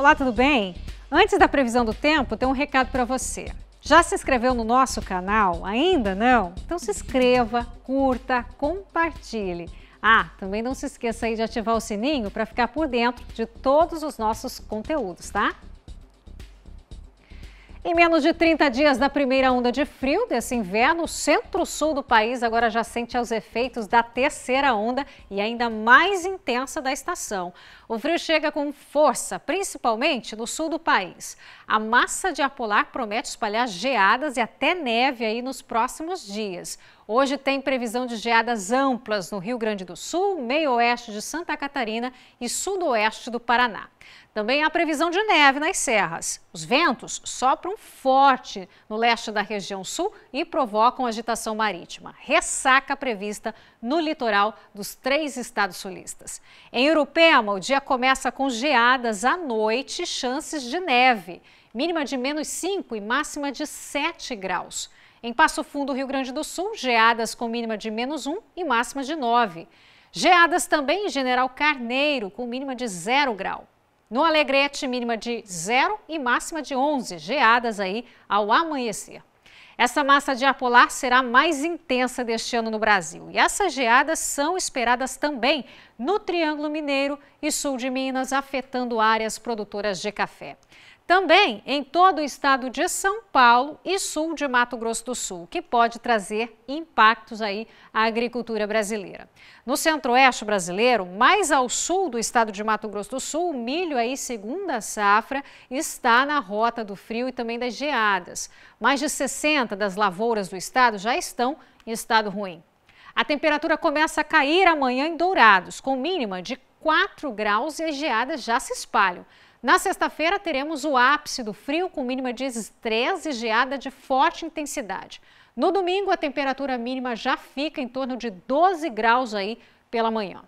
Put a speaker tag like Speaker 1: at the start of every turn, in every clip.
Speaker 1: Olá, tudo bem? Antes da previsão do tempo, tem um recado para você. Já se inscreveu no nosso canal? Ainda não? Então se inscreva, curta, compartilhe. Ah, também não se esqueça aí de ativar o sininho para ficar por dentro de todos os nossos conteúdos, tá? Em menos de 30 dias da primeira onda de frio desse inverno, o centro-sul do país agora já sente os efeitos da terceira onda e ainda mais intensa da estação. O frio chega com força, principalmente no sul do país. A massa de ar polar promete espalhar geadas e até neve aí nos próximos dias. Hoje tem previsão de geadas amplas no Rio Grande do Sul, meio-oeste de Santa Catarina e sudoeste do Paraná. Também há previsão de neve nas serras. Os ventos sopram forte no leste da região sul e provocam agitação marítima. Ressaca prevista no litoral dos três estados sulistas. Em Urupema, o dia começa com geadas à noite e chances de neve mínima de menos 5 e máxima de 7 graus. Em Passo Fundo, Rio Grande do Sul, geadas com mínima de menos 1 e máxima de 9. Geadas também em General Carneiro, com mínima de 0 grau. No Alegrete, mínima de 0 e máxima de 11, geadas aí ao amanhecer. Essa massa de ar polar será mais intensa deste ano no Brasil. E essas geadas são esperadas também no Triângulo Mineiro e sul de Minas, afetando áreas produtoras de café. Também em todo o estado de São Paulo e sul de Mato Grosso do Sul, que pode trazer impactos aí à agricultura brasileira. No centro-oeste brasileiro, mais ao sul do estado de Mato Grosso do Sul, o milho aí segunda safra está na rota do frio e também das geadas. Mais de 60 das lavouras do estado já estão em estado ruim. A temperatura começa a cair amanhã em Dourados, com mínima de 4 graus e as geadas já se espalham. Na sexta-feira, teremos o ápice do frio, com mínima de 13 e geada de forte intensidade. No domingo, a temperatura mínima já fica em torno de 12 graus aí pela manhã.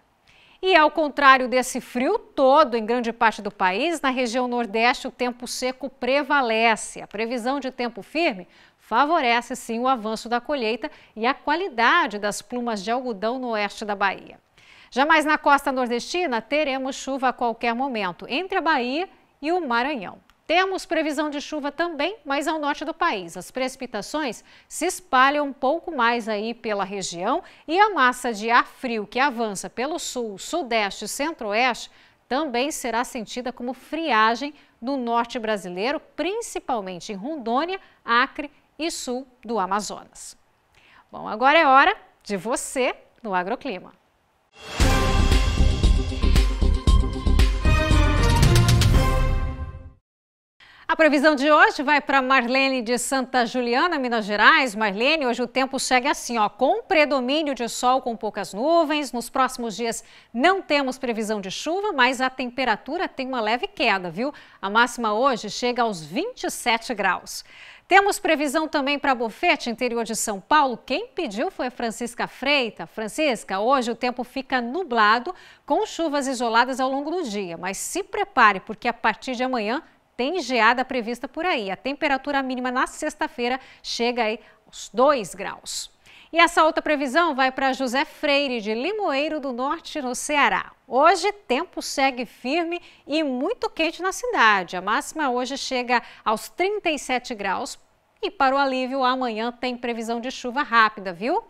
Speaker 1: E ao contrário desse frio todo em grande parte do país, na região Nordeste o tempo seco prevalece. A previsão de tempo firme favorece sim o avanço da colheita e a qualidade das plumas de algodão no oeste da Bahia. Jamais na costa nordestina, teremos chuva a qualquer momento, entre a Bahia e o Maranhão. Temos previsão de chuva também, mas ao norte do país. As precipitações se espalham um pouco mais aí pela região e a massa de ar frio que avança pelo sul, sudeste e centro-oeste também será sentida como friagem no norte brasileiro, principalmente em Rondônia, Acre e sul do Amazonas. Bom, agora é hora de você no Agroclima. A previsão de hoje vai para Marlene de Santa Juliana, Minas Gerais. Marlene, hoje o tempo segue assim, ó, com predomínio de sol com poucas nuvens. Nos próximos dias não temos previsão de chuva, mas a temperatura tem uma leve queda, viu? A máxima hoje chega aos 27 graus. Temos previsão também para Bofete, interior de São Paulo. Quem pediu foi a Francisca Freita. Francisca, hoje o tempo fica nublado, com chuvas isoladas ao longo do dia, mas se prepare, porque a partir de amanhã tem geada prevista por aí. A temperatura mínima na sexta-feira chega aí aos 2 graus. E essa outra previsão vai para José Freire, de Limoeiro do Norte, no Ceará. Hoje, tempo segue firme e muito quente na cidade. A máxima hoje chega aos 37 graus. E para o alívio, amanhã tem previsão de chuva rápida, viu?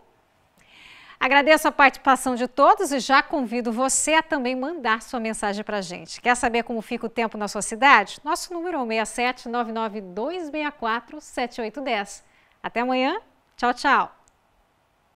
Speaker 1: Agradeço a participação de todos e já convido você a também mandar sua mensagem para a gente. Quer saber como fica o tempo na sua cidade? Nosso número é 167 99264 7810. Até amanhã. Tchau, tchau.